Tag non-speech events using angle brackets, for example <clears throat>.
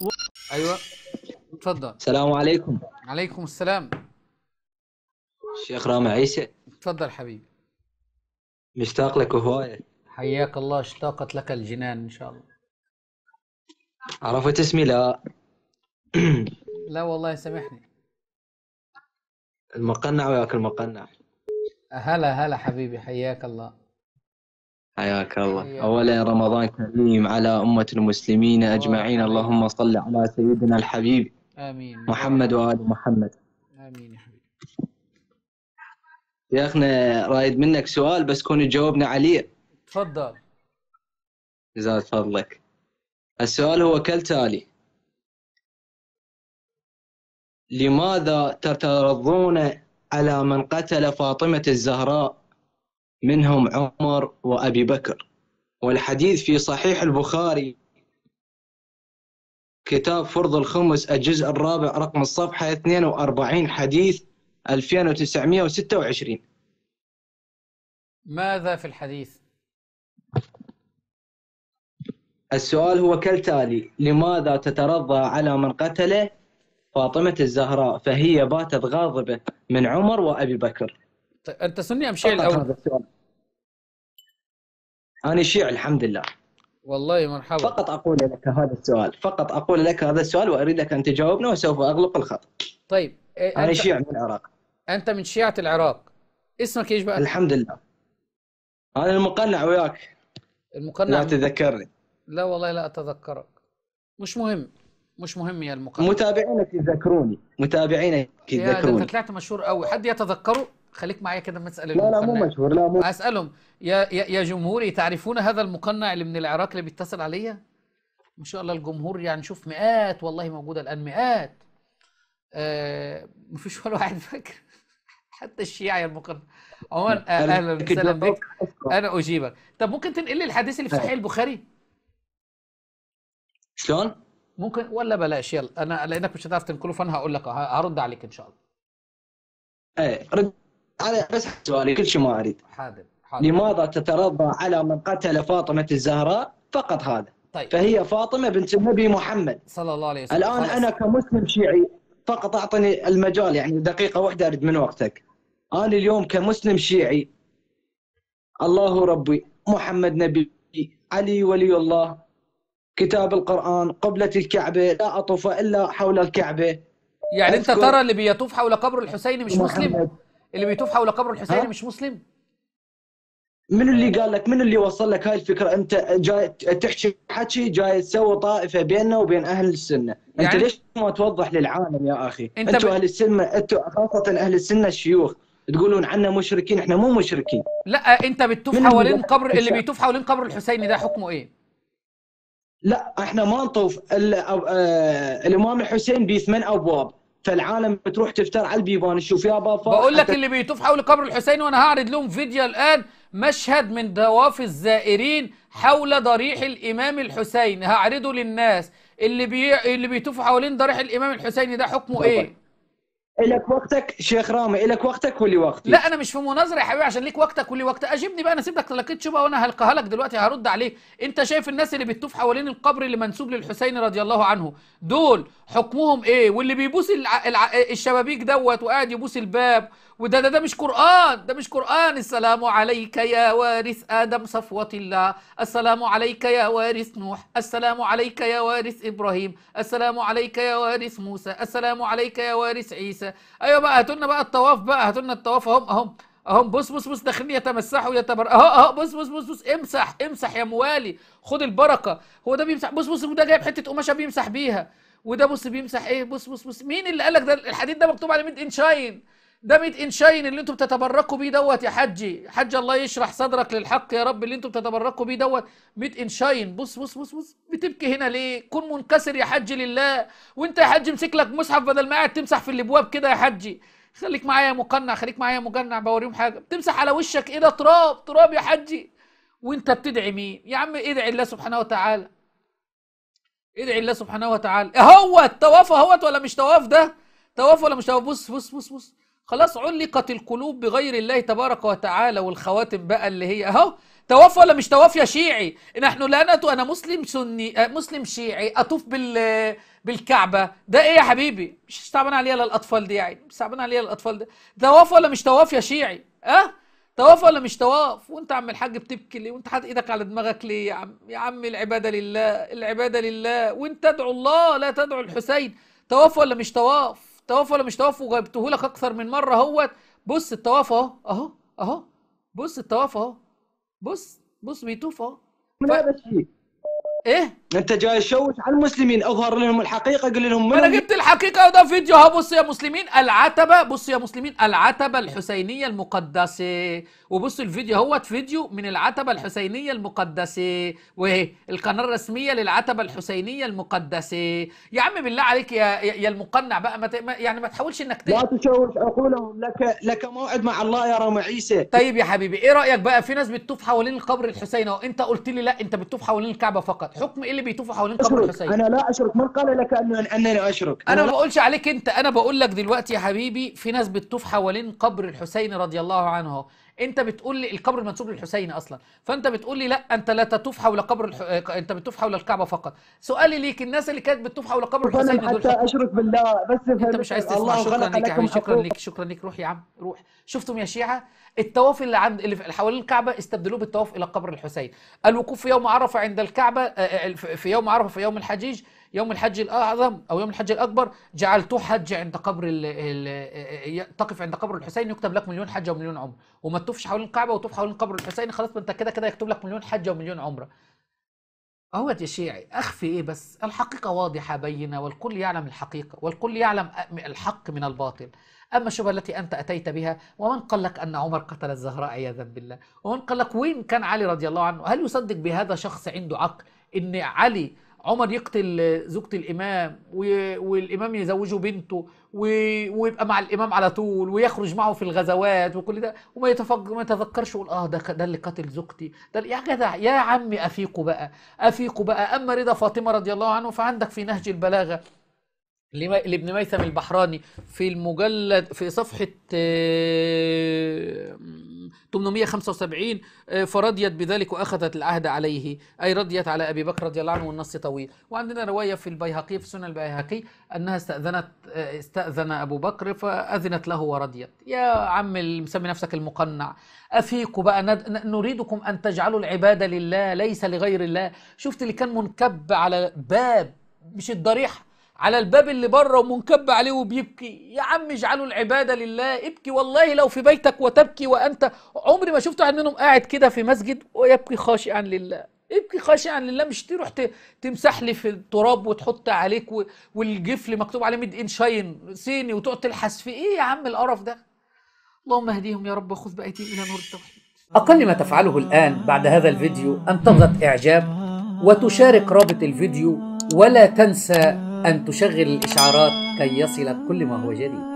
و... ايوه اتفضل السلام عليكم عليكم السلام الشيخ رامي عيسى اتفضل حبيبي مشتاق لك هواية حياك الله اشتاقت لك الجنان ان شاء الله عرفت اسمي لا <clears throat> لا والله سامحني المقنع وياك المقنع هلا هلا حبيبي حياك الله حياك الله أولا رمضان كريم على أمة المسلمين أجمعين اللهم صل على سيدنا الحبيب آمين محمد وآل محمد آمين يا حبيبي يا أخنا رايد منك سؤال بس كون تجاوبنا عليه تفضل جزاك فضلك السؤال هو كالتالي لماذا تترضون على من قتل فاطمة الزهراء منهم عمر وأبي بكر والحديث في صحيح البخاري كتاب فرض الخمس الجزء الرابع رقم الصفحة 42 حديث 2926 ماذا في الحديث؟ السؤال هو كالتالي لماذا تترضى على من قتله فاطمة الزهراء فهي باتت غاضبة من عمر وأبي بكر طيب أنت سني أم شيعي الأول؟ انا شيعي الحمد لله والله مرحبا فقط اقول لك هذا السؤال فقط اقول لك هذا السؤال واريدك ان تجاوبنا وسوف اغلق الخط طيب إيه انا شيعي من العراق انت من شيعه العراق اسمك ايش بقى الحمد لله انا المقنع وياك المقنع لا تذكرني لا والله لا اتذكرك مش مهم مش مهم يا المقنع متابعينك يذكروني متابعينك يذكروني يا انت طلعت مشهور قوي حد يتذكره خليك معايا كده ما تسال لا لا مو مشهور لا مو اسالهم يا يا جمهوري تعرفون هذا المقنع اللي من العراق اللي بيتصل عليا ما شاء الله الجمهور يعني شوف مئات والله موجوده الان مئات آه مفيش ولا واحد فاكر <laughs> حتى الشيعي المقنع عموما آه، يعني اهلا وسهلا بك انا اجيبك طب ممكن تنقل لي الحديث اللي في صحيح طيب. البخاري شلون ممكن ولا بلاش يلا انا لانك مش هتعرف تنقله فانا هقول لك هرد عليك ان شاء الله ايه رد انا بس سؤالي كل شيء ما اريد حاضر حاضر لماذا تترضى على من قتل فاطمه الزهراء فقط هذا طيب فهي فاطمه بنت النبي محمد صلى الله عليه وسلم الان خلص. انا كمسلم شيعي فقط اعطني المجال يعني دقيقه واحده اريد من وقتك انا اليوم كمسلم شيعي الله ربي محمد نبي علي ولي الله كتاب القرآن قبلة الكعبة لا أطوف إلا حول الكعبة يعني أنت ترى اللي بيطوف حول قبر الحسين مش محمد. مسلم اللي بيطوف حول قبر الحسين مش مسلم من اللي قال لك من اللي وصل لك هاي الفكره انت جاي تحكي حكي جاي تسوي طائفه بيننا وبين اهل السنه يعني انت ليش ما توضح للعالم يا اخي انت انتوا ب... اهل السنه انتوا خاصه اهل السنه الشيوخ تقولون عنا مشركين احنا مو مشركين لا انت بتطوف حوالين قبر اللي بيطوف حوالين قبر الحسين ده حكمه ايه لا احنا ما نطوف آه، الامام الحسين بثمان ابواب فالعالم تروح تفتر على البيبان تشوف يا بابا بقول لك اللي بيطوف حول قبر الحسين وانا هعرض لهم فيديو الان مشهد من ضواف الزائرين حول ضريح الامام الحسين هعرضه للناس اللي بي... اللي بيطوفوا حوالين ضريح الامام الحسين ده حكمه ايه الك وقتك شيخ رامي الك وقتك ولي وقتي لا انا مش في مناظره يا حبيبي عشان ليك وقتك ولي وقت اجبني بقى انا سيبك لقيت شبهه وانا هلقاها لك دلوقتي هرد عليه انت شايف الناس اللي بتطوف حوالين القبر اللي منسوب للحسين رضي الله عنه دول حكمهم ايه واللي بيبوس الع... الع... الشبابيك دوت وقاعد يبوس الباب وده ده, ده مش قران ده مش قران السلام عليك يا وارث ادم صفوه الله السلام عليك يا وارث نوح السلام عليك يا وارث ابراهيم السلام عليك يا وارث موسى السلام عليك يا وارث عيسى ايوه بقى هاتوا بقى الطواف بقى هاتوا لنا الطواف اهم اهم اهم بص بص بص داخلين يتمسحوا يتبر اهو اهو بص بص بص بص امسح امسح يا موالي خد البركه هو ده بيمسح بص بص وده جايب حته قماشه بيمسح بيها وده بص بيمسح ايه بص بص بص مين اللي قال لك ده الحديد ده مكتوب عليه ميد ان شاين ده 100 انشاين اللي انتوا بتتبركوا بيه دوت يا حجي حج الله يشرح صدرك للحق يا رب اللي انتوا بتتبركوا بيه دوت 100 انشاين بص بص بص بص بتبكي هنا ليه كن منكسر يا حج لله وانت يا حج امسك لك مصحف بدل ما قاعد تمسح في الابواب كده يا حجي خليك معايا مقنع خليك معايا مجنع بوريهم حاجه بتمسح على وشك ايه ده تراب تراب يا حجي وانت بتدعي مين يا عم ادعي الله سبحانه وتعالى ادعي الله سبحانه وتعالى اهوت طواف اهوت ولا مش طواف ده طواف ولا مش طواف بص بص بص بص خلاص علقت القلوب بغير الله تبارك وتعالى والخواتم بقى اللي هي اهو توفى ولا مش توفى يا شيعي نحن لا نتو انا مسلم سني آه، مسلم شيعي اطوف بال بالكعبه ده ايه يا حبيبي مش تعبان عليها للاطفال دي يعني مش تعبان عليها للاطفال ده توفى ولا مش توفى يا شيعي اه توفى ولا مش توفى وانت عم الحاج بتبكي ليه وانت حاطط ايدك على دماغك ليه يا عم يا عم العباده لله العباده لله وانت تدعو الله لا تدعو الحسين توفى ولا مش طواف طواف ولا مش طواف وجبته لك اكثر من مره اهوت بص الطواف اهو اهو اهو بص الطواف اهو بص بص بيطوف اهو ف... ايه انت جاي تشوش على المسلمين اظهر لهم الحقيقه قل لهم انا جبت الحقيقه وده فيديو بص يا مسلمين العتبه بص يا مسلمين العتبه الحسينيه المقدسه وبص الفيديو اهوت فيديو من العتبه الحسينيه المقدسه وايه القناه الرسميه للعتبه الحسينيه المقدسه يا عم بالله عليك يا يا المقنع بقى ما ت... يعني ما تحاولش انك تقل. لا تشوش عقولهم لك لك موعد مع الله يا رامع عيسى طيب يا حبيبي ايه رايك بقى في ناس بتطوف حوالين القبر الحسيني انت قلت لي لا انت بتطوف حوالين الكعبه فقط حكم ايه اللي بيطوفوا حوالين قبر الحسين انا لا اشرك من قال لك انني اشرك انا ما بقولش عليك انت انا بقول لك دلوقتي يا حبيبي في ناس بتطوف حوالين قبر الحسين رضي الله عنه انت بتقول لي القبر المنسوب للحسين اصلا فانت بتقول لي لا انت لا تطوف حول قبر الح... انت بتطوف حول الكعبه فقط سؤالي ليك الناس اللي كانت بتطوف حول قبر الحسين دول حتى اشرك بالله بس انت مش عايز تسمع شكرا لك يا شكرا لك شكرا لك روح يا عم روح شفتم يا شيعه التواف اللي عند اللي حوالين الكعبه استبدلوه بالتواف الى قبر الحسين الوقوف في يوم عرفه عند الكعبه في يوم عرفه في يوم الحجيج يوم الحج الأعظم أو يوم الحج الأكبر جعلته حج عند قبر الـ الـ تقف عند قبر الحسين يكتب لك مليون حجة ومليون عمرة وما تطوفش حول الكعبة وتطوف حول قبر الحسين خلاص ما أنت كده كده يكتب لك مليون حجة ومليون عمرة هو يا شيعي أخفي إيه بس الحقيقة واضحة بينة والكل يعلم الحقيقة والكل يعلم الحق من الباطل أما الشبهة التي أنت أتيت بها ومن قال لك أن عمر قتل الزهراء عياذا بالله ومن قال لك وين كان علي رضي الله عنه هل يصدق بهذا شخص عنده عقل أن علي عمر يقتل زوجة الإمام والإمام يزوجه بنته ويبقى مع الإمام على طول ويخرج معه في الغزوات وكل ده وما ما يتذكرش يقول آه ده ده اللي قتل زوجتي ده يا جدع يا عمي أفيقوا بقى أفيقوا بقى أما رضا فاطمة رضي الله عنه فعندك في نهج البلاغة لابن ميثم البحراني في المجلد في صفحة آه، 875 آه، فرضيت بذلك وأخذت العهد عليه أي رضيت على أبي بكر رضي الله عنه والنص طويل وعندنا رواية في البيهقي في سنن البيهقي أنها استأذنت آه، استأذن أبو بكر فأذنت له ورضيت يا عم مسمي نفسك المقنع افيقوا بقى نريدكم أن تجعلوا العبادة لله ليس لغير الله شفت اللي كان منكب على باب مش الضريح على الباب اللي بره ومنكب عليه وبيبكي يا عم اجعلوا العبادة لله ابكي والله لو في بيتك وتبكي وأنت عمري ما شفت واحد منهم قاعد كده في مسجد ويبكي خاشعا لله ابكي خاشعا لله مش تروح تمسح لي في التراب وتحط عليك والجفل مكتوب عليه ميد ان شاين صيني وتقعد تلحس في ايه يا عم القرف ده اللهم اهديهم يا رب وخذ بايتهم الى نور التوحيد اقل ما تفعله الان بعد هذا الفيديو ان تضغط اعجاب وتشارك رابط الفيديو ولا تنسى أن تشغل الإشعارات كي يصلك كل ما هو جديد